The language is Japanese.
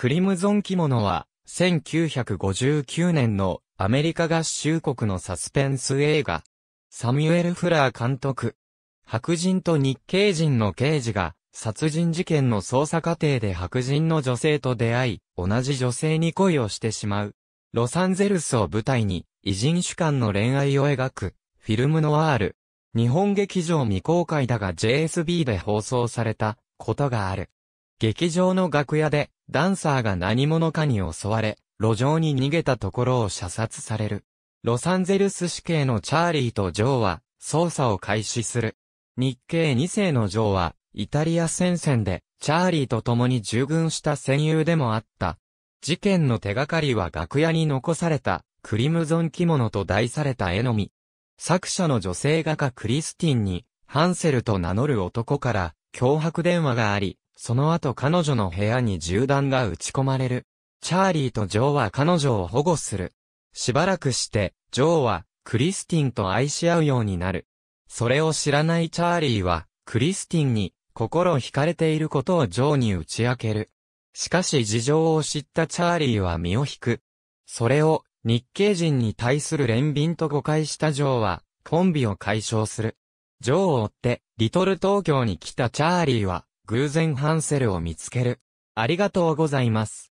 クリムゾン着物は、1959年のアメリカ合衆国のサスペンス映画。サミュエル・フラー監督。白人と日系人の刑事が、殺人事件の捜査過程で白人の女性と出会い、同じ女性に恋をしてしまう。ロサンゼルスを舞台に、異人種間の恋愛を描く、フィルムノワール。日本劇場未公開だが JSB で放送された、ことがある。劇場の楽屋で、ダンサーが何者かに襲われ、路上に逃げたところを射殺される。ロサンゼルス市警のチャーリーとジョーは、捜査を開始する。日系2世のジョーは、イタリア戦線で、チャーリーと共に従軍した戦友でもあった。事件の手がかりは楽屋に残された、クリムゾン着物と題された絵のみ。作者の女性画家クリスティンに、ハンセルと名乗る男から、脅迫電話があり、その後彼女の部屋に銃弾が撃ち込まれる。チャーリーとジョーは彼女を保護する。しばらくして、ジョーは、クリスティンと愛し合うようになる。それを知らないチャーリーは、クリスティンに、心惹かれていることをジョーに打ち明ける。しかし事情を知ったチャーリーは身を引く。それを、日系人に対する憐憫と誤解したジョーは、コンビを解消する。ジョーを追って、リトル東京に来たチャーリーは、偶然ハンセルを見つける。ありがとうございます。